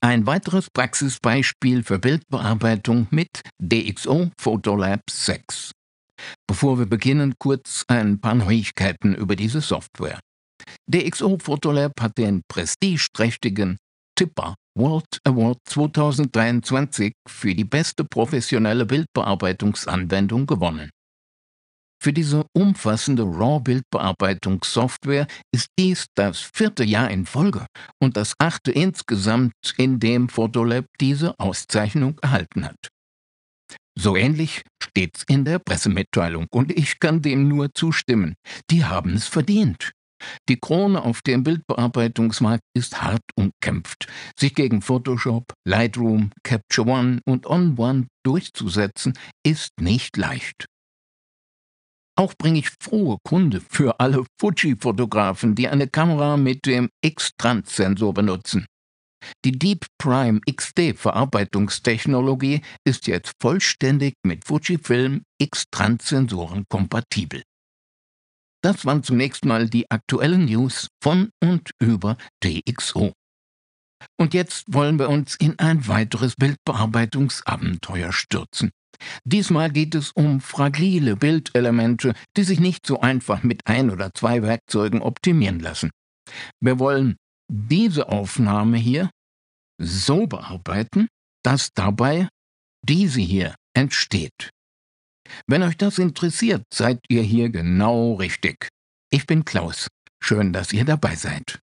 Ein weiteres Praxisbeispiel für Bildbearbeitung mit DxO Photolab 6. Bevor wir beginnen, kurz ein paar Neuigkeiten über diese Software. DxO Photolab hat den prestigeträchtigen Tipper World Award 2023 für die beste professionelle Bildbearbeitungsanwendung gewonnen. Für diese umfassende RAW-Bildbearbeitungssoftware ist dies das vierte Jahr in Folge und das achte insgesamt, in dem Photolab diese Auszeichnung erhalten hat. So ähnlich steht's in der Pressemitteilung und ich kann dem nur zustimmen. Die haben es verdient. Die Krone auf dem Bildbearbeitungsmarkt ist hart umkämpft. Sich gegen Photoshop, Lightroom, Capture One und On One durchzusetzen, ist nicht leicht. Auch bringe ich frohe Kunde für alle Fuji-Fotografen, die eine Kamera mit dem X-Trans-Sensor benutzen. Die Deep Prime XD-Verarbeitungstechnologie ist jetzt vollständig mit Fujifilm X-Trans-Sensoren kompatibel. Das waren zunächst mal die aktuellen News von und über DxO. Und jetzt wollen wir uns in ein weiteres Bildbearbeitungsabenteuer stürzen. Diesmal geht es um fragile Bildelemente, die sich nicht so einfach mit ein oder zwei Werkzeugen optimieren lassen. Wir wollen diese Aufnahme hier so bearbeiten, dass dabei diese hier entsteht. Wenn euch das interessiert, seid ihr hier genau richtig. Ich bin Klaus. Schön, dass ihr dabei seid.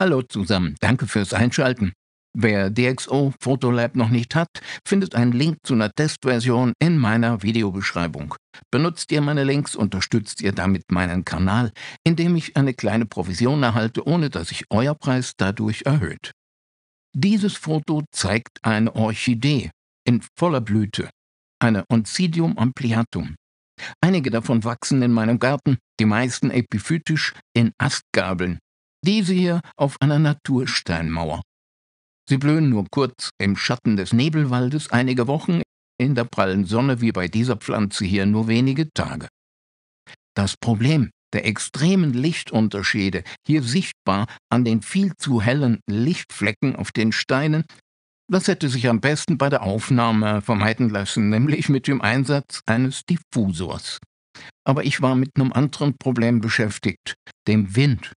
Hallo zusammen, danke fürs Einschalten. Wer DxO Photolab noch nicht hat, findet einen Link zu einer Testversion in meiner Videobeschreibung. Benutzt ihr meine Links, unterstützt ihr damit meinen Kanal, indem ich eine kleine Provision erhalte, ohne dass sich euer Preis dadurch erhöht. Dieses Foto zeigt eine Orchidee in voller Blüte, eine Oncidium ampliatum. Einige davon wachsen in meinem Garten, die meisten epiphytisch in Astgabeln diese hier auf einer Natursteinmauer. Sie blühen nur kurz im Schatten des Nebelwaldes einige Wochen, in der prallen Sonne wie bei dieser Pflanze hier nur wenige Tage. Das Problem der extremen Lichtunterschiede, hier sichtbar an den viel zu hellen Lichtflecken auf den Steinen, das hätte sich am besten bei der Aufnahme vermeiden lassen, nämlich mit dem Einsatz eines Diffusors. Aber ich war mit einem anderen Problem beschäftigt, dem Wind.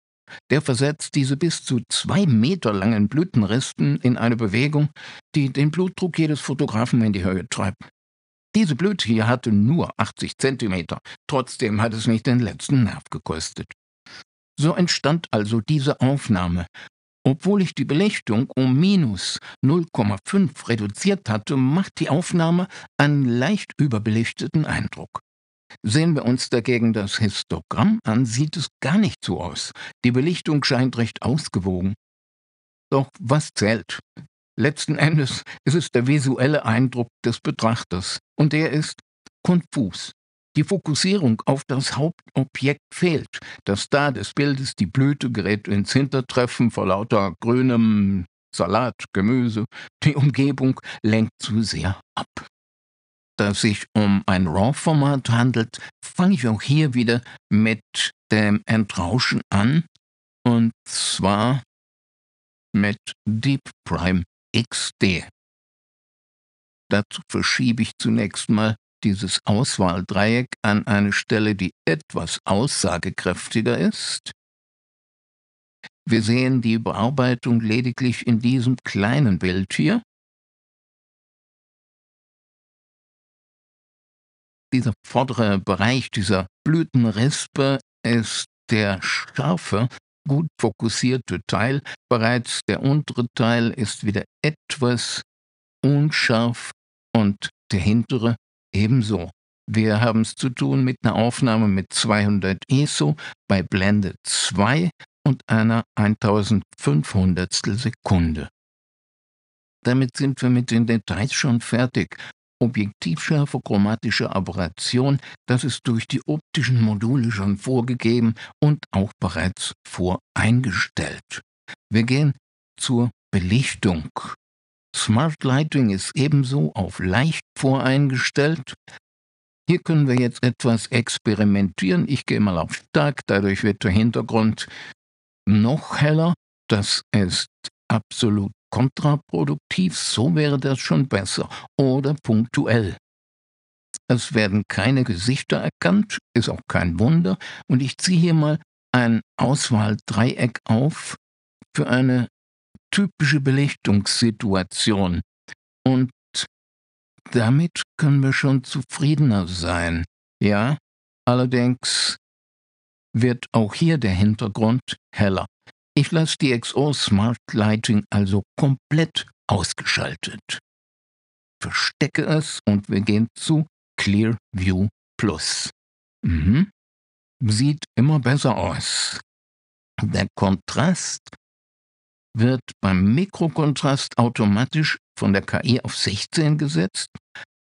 Der versetzt diese bis zu zwei Meter langen Blütenresten in eine Bewegung, die den Blutdruck jedes Fotografen in die Höhe treibt. Diese Blüte hier hatte nur 80 Zentimeter, trotzdem hat es mich den letzten Nerv gekostet. So entstand also diese Aufnahme. Obwohl ich die Belichtung um minus 0,5 reduziert hatte, macht die Aufnahme einen leicht überbelichteten Eindruck. Sehen wir uns dagegen das Histogramm an, sieht es gar nicht so aus. Die Belichtung scheint recht ausgewogen. Doch was zählt? Letzten Endes ist es der visuelle Eindruck des Betrachters, und der ist konfus. Die Fokussierung auf das Hauptobjekt fehlt. Das Star des Bildes, die Blüte, gerät ins Hintertreffen vor lauter grünem Salat, Gemüse. Die Umgebung lenkt zu sehr ab da sich um ein RAW-Format handelt, fange ich auch hier wieder mit dem Entrauschen an. Und zwar mit Deep Prime XD. Dazu verschiebe ich zunächst mal dieses Auswahldreieck an eine Stelle, die etwas aussagekräftiger ist. Wir sehen die Bearbeitung lediglich in diesem kleinen Bild hier Dieser vordere Bereich dieser Blütenrispe ist der scharfe, gut fokussierte Teil. Bereits der untere Teil ist wieder etwas unscharf und der hintere ebenso. Wir haben es zu tun mit einer Aufnahme mit 200 ESO bei Blende 2 und einer 1500 Sekunde. Damit sind wir mit den Details schon fertig. Objektivschärfe chromatische Aberration, das ist durch die optischen Module schon vorgegeben und auch bereits voreingestellt. Wir gehen zur Belichtung. Smart Lighting ist ebenso auf leicht voreingestellt. Hier können wir jetzt etwas experimentieren. Ich gehe mal auf stark, dadurch wird der Hintergrund noch heller. Das ist absolut kontraproduktiv, so wäre das schon besser. Oder punktuell. Es werden keine Gesichter erkannt, ist auch kein Wunder. Und ich ziehe hier mal ein Auswahldreieck auf für eine typische Belichtungssituation. Und damit können wir schon zufriedener sein. Ja, allerdings wird auch hier der Hintergrund heller. Ich lasse die XO Smart Lighting also komplett ausgeschaltet. Verstecke es und wir gehen zu Clear View Plus. Mhm. Sieht immer besser aus. Der Kontrast wird beim Mikrokontrast automatisch von der KI auf 16 gesetzt.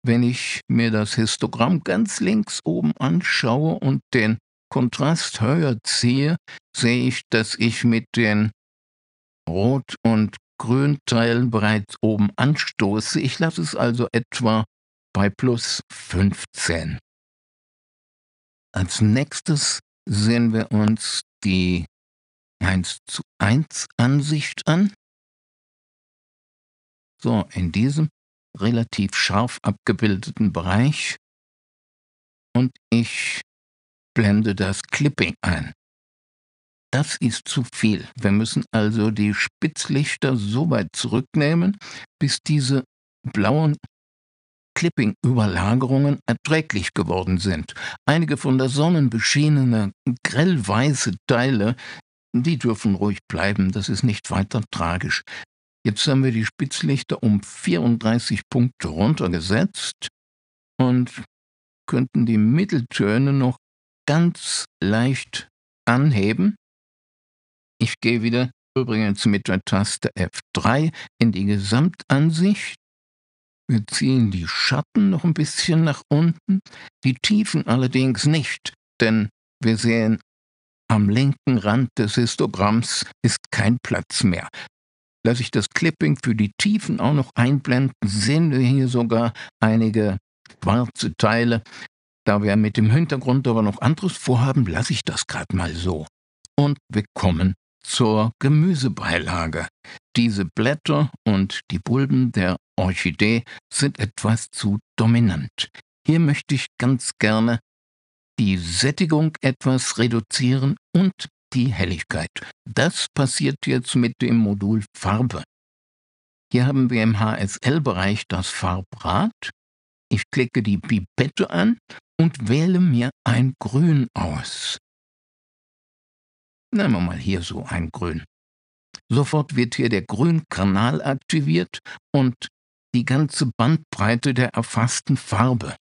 Wenn ich mir das Histogramm ganz links oben anschaue und den Kontrast höher ziehe, sehe ich, dass ich mit den Rot- und Grünteilen bereits oben anstoße. Ich lasse es also etwa bei plus 15. Als nächstes sehen wir uns die 1 zu 1 Ansicht an. So, in diesem relativ scharf abgebildeten Bereich. Und ich blende das Clipping ein. Das ist zu viel. Wir müssen also die Spitzlichter so weit zurücknehmen, bis diese blauen Clipping-Überlagerungen erträglich geworden sind. Einige von der Sonne beschienene, grellweiße Teile, die dürfen ruhig bleiben, das ist nicht weiter tragisch. Jetzt haben wir die Spitzlichter um 34 Punkte runtergesetzt und könnten die Mitteltöne noch ganz leicht anheben. Ich gehe wieder übrigens mit der Taste F3 in die Gesamtansicht. Wir ziehen die Schatten noch ein bisschen nach unten, die Tiefen allerdings nicht, denn wir sehen, am linken Rand des Histogramms ist kein Platz mehr. Lasse ich das Clipping für die Tiefen auch noch einblenden, sehen wir hier sogar einige schwarze Teile, da wir mit dem Hintergrund aber noch anderes vorhaben, lasse ich das gerade mal so. Und wir kommen zur Gemüsebeilage. Diese Blätter und die Bulben der Orchidee sind etwas zu dominant. Hier möchte ich ganz gerne die Sättigung etwas reduzieren und die Helligkeit. Das passiert jetzt mit dem Modul Farbe. Hier haben wir im HSL-Bereich das Farbrad ich klicke die Pipette an und wähle mir ein Grün aus. Nehmen wir mal hier so ein Grün. Sofort wird hier der Grünkanal aktiviert und die ganze Bandbreite der erfassten Farbe.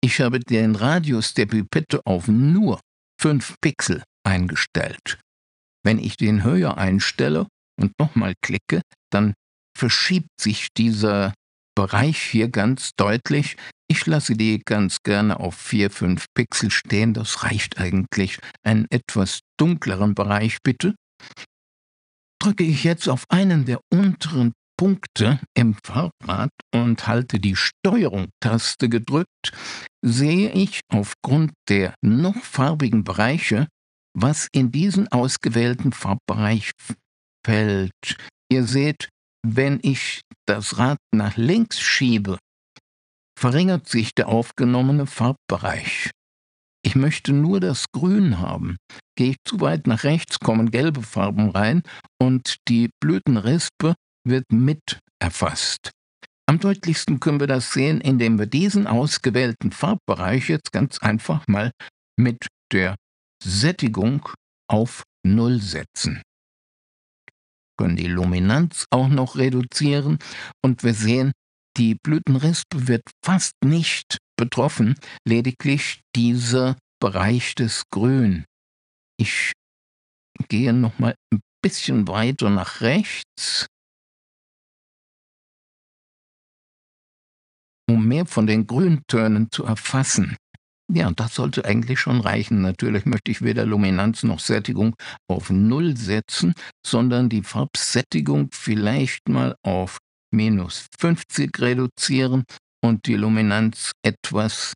Ich habe den Radius der Pipette auf nur 5 Pixel eingestellt. Wenn ich den höher einstelle und nochmal klicke, dann verschiebt sich dieser Bereich hier ganz deutlich. Ich lasse die ganz gerne auf 4, 5 Pixel stehen, das reicht eigentlich. Einen etwas dunkleren Bereich bitte. Drücke ich jetzt auf einen der unteren Punkte im Farbrad und halte die Steuerung-Taste gedrückt, sehe ich aufgrund der noch farbigen Bereiche, was in diesen ausgewählten Farbbereich fällt. Ihr seht, wenn ich das Rad nach links schiebe, verringert sich der aufgenommene Farbbereich. Ich möchte nur das Grün haben. Gehe ich zu weit nach rechts, kommen gelbe Farben rein und die Blütenrispe wird mit erfasst. Am deutlichsten können wir das sehen, indem wir diesen ausgewählten Farbbereich jetzt ganz einfach mal mit der Sättigung auf Null setzen können die Luminanz auch noch reduzieren und wir sehen, die Blütenrispe wird fast nicht betroffen, lediglich dieser Bereich des Grün. Ich gehe noch mal ein bisschen weiter nach rechts, um mehr von den Grüntönen zu erfassen. Ja, das sollte eigentlich schon reichen. Natürlich möchte ich weder Luminanz noch Sättigung auf Null setzen, sondern die Farbsättigung vielleicht mal auf minus 50 reduzieren und die Luminanz etwas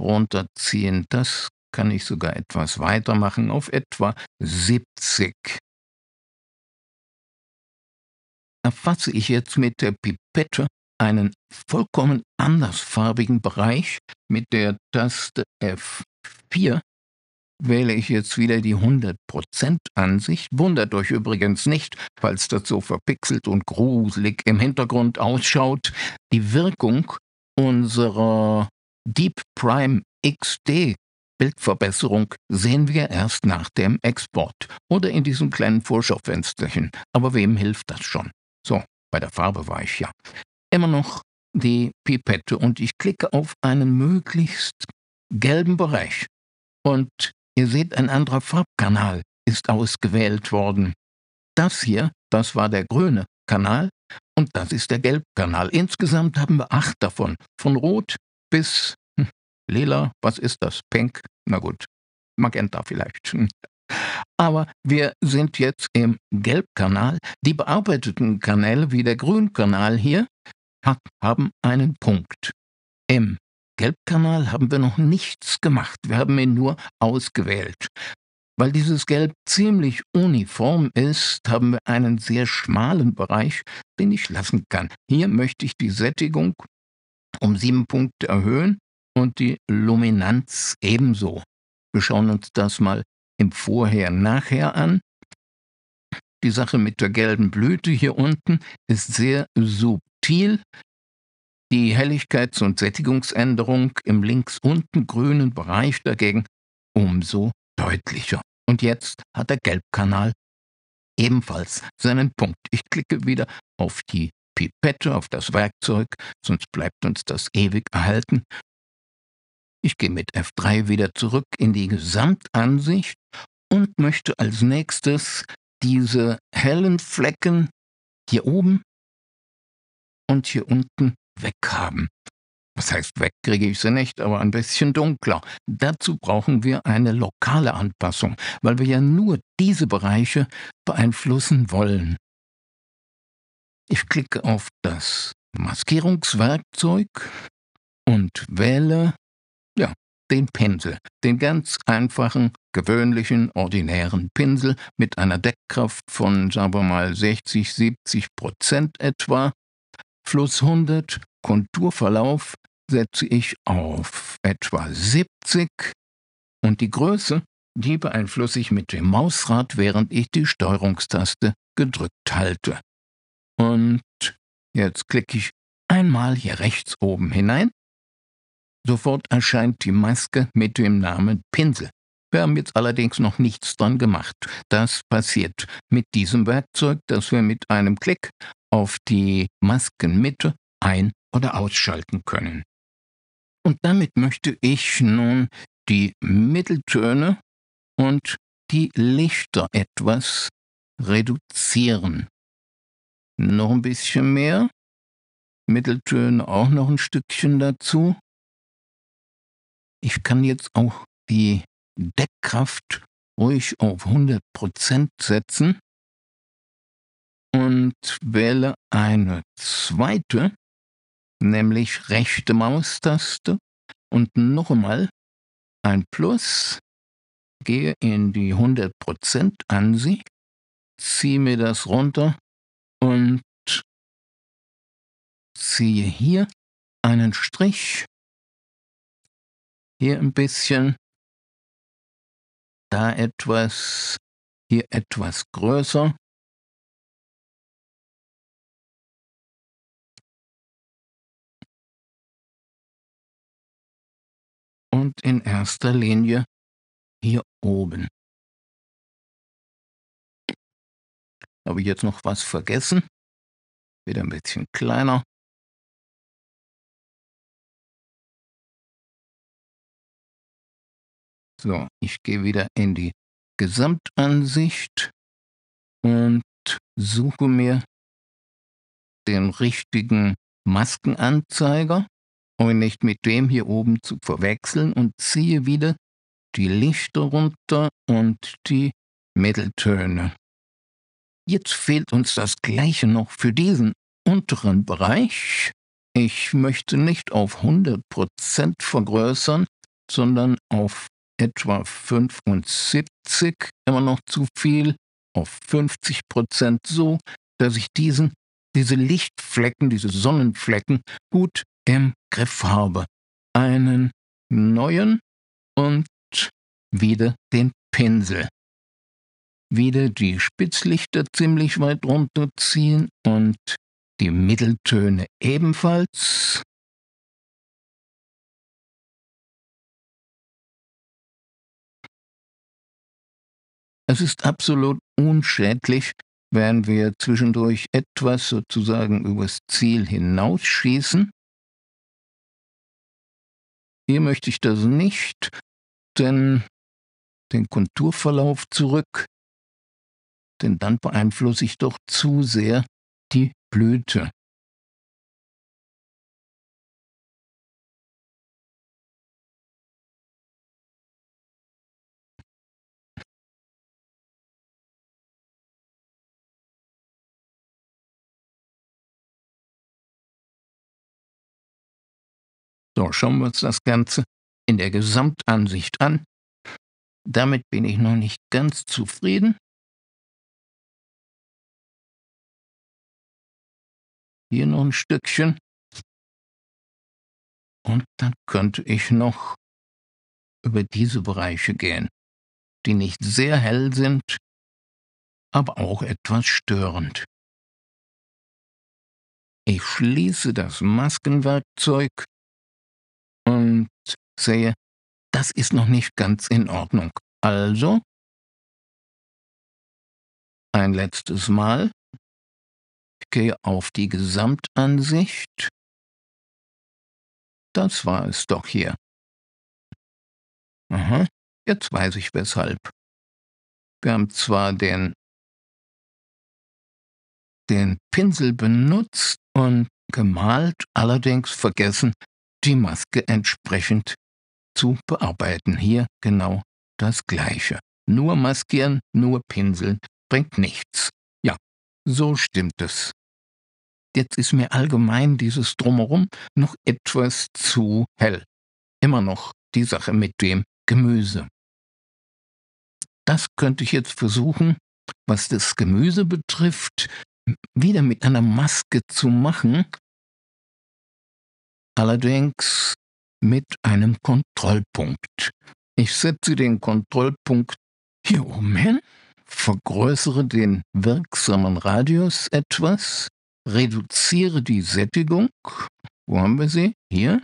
runterziehen. Das kann ich sogar etwas weitermachen auf etwa 70. Erfasse ich jetzt mit der Pipette einen vollkommen andersfarbigen Bereich mit der Taste F4 wähle ich jetzt wieder die 100%-Ansicht. Wundert euch übrigens nicht, falls das so verpixelt und gruselig im Hintergrund ausschaut. Die Wirkung unserer Deep Prime XD Bildverbesserung sehen wir erst nach dem Export oder in diesem kleinen Vorschaufensterchen. Aber wem hilft das schon? So, bei der Farbe war ich ja immer noch die Pipette und ich klicke auf einen möglichst gelben Bereich. Und ihr seht, ein anderer Farbkanal ist ausgewählt worden. Das hier, das war der grüne Kanal und das ist der gelbe Kanal. Insgesamt haben wir acht davon, von rot bis hm, lila, was ist das? Pink, na gut, Magenta vielleicht. Hm. Aber wir sind jetzt im Gelbkanal. Die bearbeiteten Kanäle wie der Grünkanal hier, haben einen Punkt. Im Gelbkanal haben wir noch nichts gemacht, wir haben ihn nur ausgewählt. Weil dieses Gelb ziemlich uniform ist, haben wir einen sehr schmalen Bereich, den ich lassen kann. Hier möchte ich die Sättigung um sieben Punkte erhöhen und die Luminanz ebenso. Wir schauen uns das mal im Vorher-Nachher an. Die Sache mit der gelben Blüte hier unten ist sehr sub viel die Helligkeits- und Sättigungsänderung im links unten grünen Bereich dagegen umso deutlicher. Und jetzt hat der Gelbkanal ebenfalls seinen Punkt. Ich klicke wieder auf die Pipette, auf das Werkzeug, sonst bleibt uns das ewig erhalten. Ich gehe mit F3 wieder zurück in die Gesamtansicht und möchte als nächstes diese hellen Flecken hier oben und hier unten weg haben. Was heißt weg kriege ich sie nicht, aber ein bisschen dunkler. Dazu brauchen wir eine lokale Anpassung, weil wir ja nur diese Bereiche beeinflussen wollen. Ich klicke auf das Maskierungswerkzeug und wähle, ja, den Pinsel, den ganz einfachen, gewöhnlichen, ordinären Pinsel mit einer Deckkraft von, sagen wir mal, 60, 70 Prozent etwa Fluss 100 Konturverlauf setze ich auf etwa 70 und die Größe, die beeinflusse ich mit dem Mausrad, während ich die Steuerungstaste gedrückt halte. Und jetzt klicke ich einmal hier rechts oben hinein. Sofort erscheint die Maske mit dem Namen Pinsel. Wir haben jetzt allerdings noch nichts dran gemacht. Das passiert mit diesem Werkzeug, das wir mit einem Klick auf die Maskenmitte ein- oder ausschalten können. Und damit möchte ich nun die Mitteltöne und die Lichter etwas reduzieren. Noch ein bisschen mehr. Mitteltöne auch noch ein Stückchen dazu. Ich kann jetzt auch die Deckkraft ruhig auf 100% setzen und wähle eine zweite, nämlich rechte Maustaste und nochmal ein Plus, gehe in die 100% Ansicht, ziehe mir das runter und ziehe hier einen Strich, hier ein bisschen, da etwas, hier etwas größer und in erster Linie hier oben. Habe ich jetzt noch was vergessen? Wieder ein bisschen kleiner. So, ich gehe wieder in die Gesamtansicht und suche mir den richtigen Maskenanzeiger euch nicht mit dem hier oben zu verwechseln und ziehe wieder die Lichter runter und die Mitteltöne. Jetzt fehlt uns das gleiche noch für diesen unteren Bereich. Ich möchte nicht auf 100% vergrößern, sondern auf etwa 75, immer noch zu viel, auf 50% so, dass ich diesen, diese Lichtflecken, diese Sonnenflecken gut im Griff habe. Einen neuen und wieder den Pinsel. Wieder die Spitzlichter ziemlich weit runterziehen und die Mitteltöne ebenfalls. Es ist absolut unschädlich, wenn wir zwischendurch etwas sozusagen übers Ziel hinausschießen. Hier möchte ich das nicht, denn den Konturverlauf zurück, denn dann beeinflusse ich doch zu sehr die Blüte. So, schauen wir uns das Ganze in der Gesamtansicht an. Damit bin ich noch nicht ganz zufrieden. Hier noch ein Stückchen. Und dann könnte ich noch über diese Bereiche gehen, die nicht sehr hell sind, aber auch etwas störend. Ich schließe das Maskenwerkzeug und sehe, das ist noch nicht ganz in Ordnung. Also ein letztes Mal. Ich gehe auf die Gesamtansicht. Das war es doch hier. Aha, jetzt weiß ich weshalb. Wir haben zwar den, den Pinsel benutzt und gemalt, allerdings vergessen, die Maske entsprechend zu bearbeiten. Hier genau das Gleiche. Nur maskieren, nur pinseln bringt nichts. Ja, so stimmt es. Jetzt ist mir allgemein dieses Drumherum noch etwas zu hell. Immer noch die Sache mit dem Gemüse. Das könnte ich jetzt versuchen, was das Gemüse betrifft, wieder mit einer Maske zu machen, allerdings mit einem Kontrollpunkt. Ich setze den Kontrollpunkt hier oben hin, vergrößere den wirksamen Radius etwas, reduziere die Sättigung. Wo haben wir sie? Hier.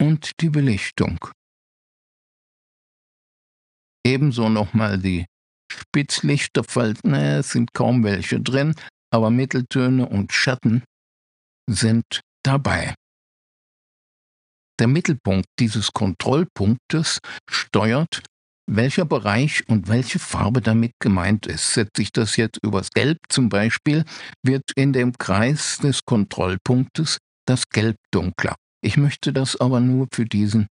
Und die Belichtung. Ebenso nochmal die Spitzlichterfalten. es sind kaum welche drin, aber Mitteltöne und Schatten sind dabei. Der Mittelpunkt dieses Kontrollpunktes steuert, welcher Bereich und welche Farbe damit gemeint ist. Setze ich das jetzt übers Gelb zum Beispiel, wird in dem Kreis des Kontrollpunktes das Gelb dunkler. Ich möchte das aber nur für diesen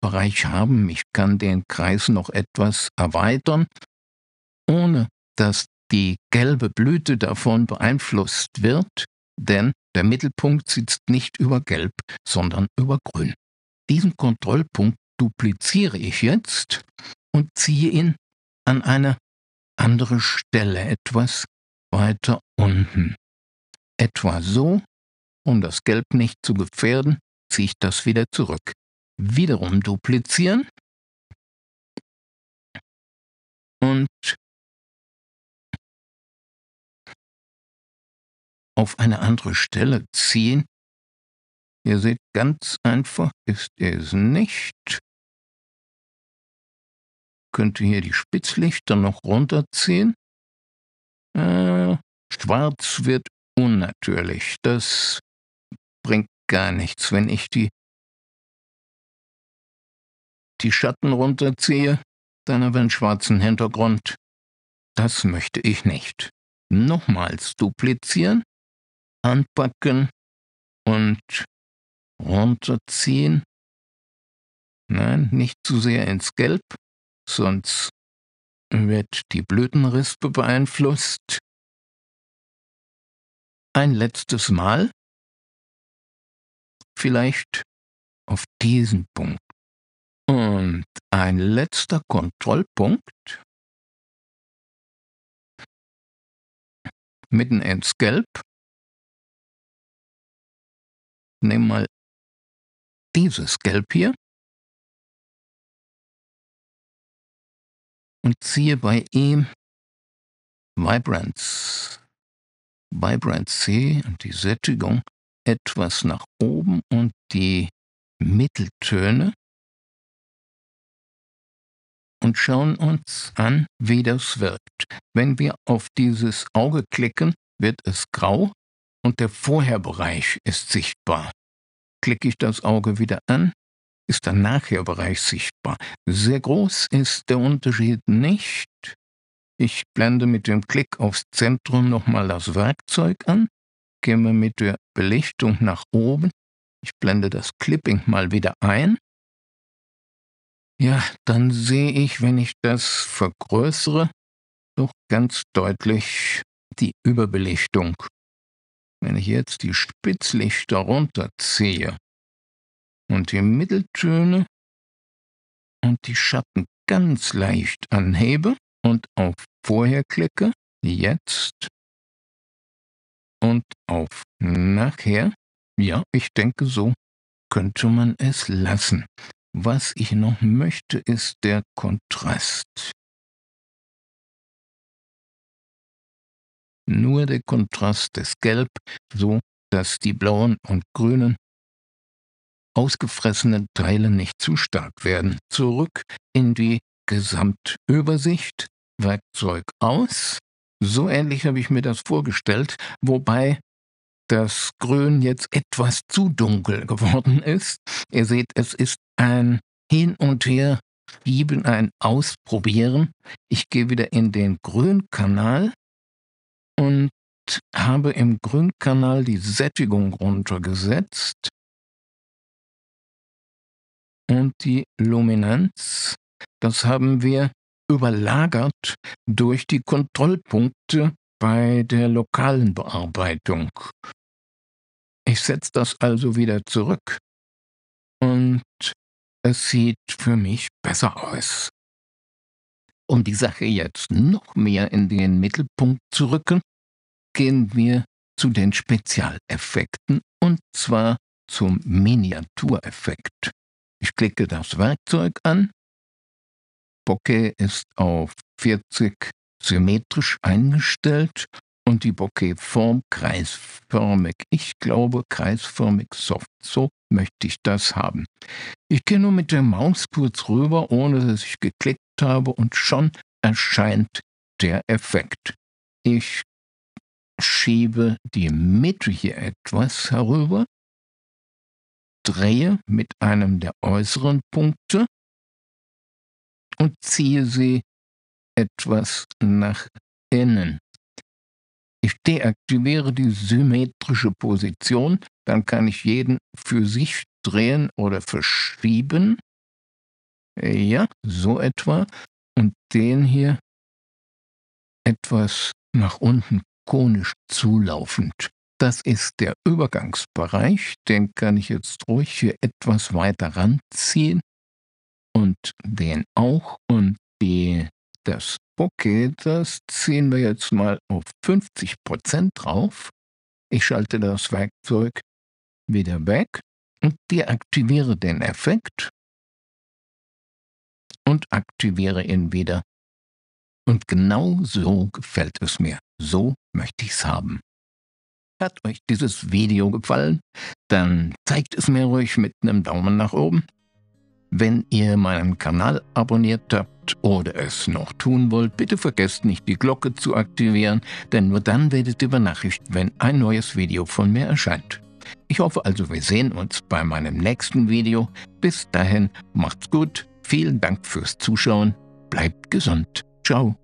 Bereich haben. Ich kann den Kreis noch etwas erweitern, ohne dass die gelbe Blüte davon beeinflusst wird, denn der Mittelpunkt sitzt nicht über gelb, sondern über grün. Diesen Kontrollpunkt dupliziere ich jetzt und ziehe ihn an eine andere Stelle etwas weiter unten. Etwa so, um das Gelb nicht zu gefährden, ziehe ich das wieder zurück. Wiederum duplizieren und auf eine andere Stelle ziehen? Ihr seht, ganz einfach ist es nicht. Könnte hier die Spitzlichter noch runterziehen? Äh, schwarz wird unnatürlich. Das bringt gar nichts, wenn ich die, die Schatten runterziehe, dann habe ich einen schwarzen Hintergrund. Das möchte ich nicht. Nochmals duplizieren anpacken und runterziehen. Nein, nicht zu sehr ins Gelb, sonst wird die Blütenrispe beeinflusst. Ein letztes Mal, vielleicht auf diesen Punkt. Und ein letzter Kontrollpunkt, mitten ins Gelb, nehme mal dieses Gelb hier und ziehe bei E Vibrance, Vibrance C und die Sättigung etwas nach oben und die Mitteltöne und schauen uns an, wie das wirkt. Wenn wir auf dieses Auge klicken, wird es grau und der Vorherbereich ist sichtbar. Klicke ich das Auge wieder an, ist der Nachherbereich sichtbar. Sehr groß ist der Unterschied nicht. Ich blende mit dem Klick aufs Zentrum nochmal das Werkzeug an, gehe mit der Belichtung nach oben, ich blende das Clipping mal wieder ein. Ja, dann sehe ich, wenn ich das vergrößere, doch ganz deutlich die Überbelichtung wenn ich jetzt die Spitzlichter runterziehe und die Mitteltöne und die Schatten ganz leicht anhebe und auf Vorher klicke, jetzt und auf Nachher, ja, ich denke, so könnte man es lassen. Was ich noch möchte, ist der Kontrast. nur der Kontrast des Gelb, so dass die blauen und grünen ausgefressenen Teile nicht zu stark werden. Zurück in die Gesamtübersicht, Werkzeug aus. So ähnlich habe ich mir das vorgestellt, wobei das Grün jetzt etwas zu dunkel geworden ist. Ihr seht, es ist ein Hin und Her schieben, ein Ausprobieren. Ich gehe wieder in den Grünkanal und habe im Grünkanal die Sättigung runtergesetzt und die Luminanz. Das haben wir überlagert durch die Kontrollpunkte bei der lokalen Bearbeitung. Ich setze das also wieder zurück und es sieht für mich besser aus. Um die Sache jetzt noch mehr in den Mittelpunkt zu rücken, gehen wir zu den Spezialeffekten und zwar zum Miniatureffekt. Ich klicke das Werkzeug an. Bokeh ist auf 40 symmetrisch eingestellt und die Bokeh-Form kreisförmig. Ich glaube kreisförmig soft. So möchte ich das haben. Ich gehe nur mit der Maus kurz rüber, ohne dass ich geklickt habe und schon erscheint der Effekt. Ich schiebe die Mitte hier etwas herüber, drehe mit einem der äußeren Punkte und ziehe sie etwas nach innen. Ich deaktiviere die symmetrische Position, dann kann ich jeden für sich drehen oder verschieben. Ja, so etwa. Und den hier etwas nach unten lakonisch zulaufend. Das ist der Übergangsbereich, den kann ich jetzt ruhig hier etwas weiter ranziehen und den auch und die, das Bokeh, das ziehen wir jetzt mal auf 50% drauf. Ich schalte das Werkzeug wieder weg und deaktiviere den Effekt und aktiviere ihn wieder. Und genau so gefällt es mir. So möchte ich's haben. Hat euch dieses Video gefallen? Dann zeigt es mir ruhig mit einem Daumen nach oben. Wenn ihr meinen Kanal abonniert habt oder es noch tun wollt, bitte vergesst nicht die Glocke zu aktivieren, denn nur dann werdet ihr benachrichtigt, wenn ein neues Video von mir erscheint. Ich hoffe also, wir sehen uns bei meinem nächsten Video. Bis dahin, macht's gut, vielen Dank fürs Zuschauen, bleibt gesund, ciao.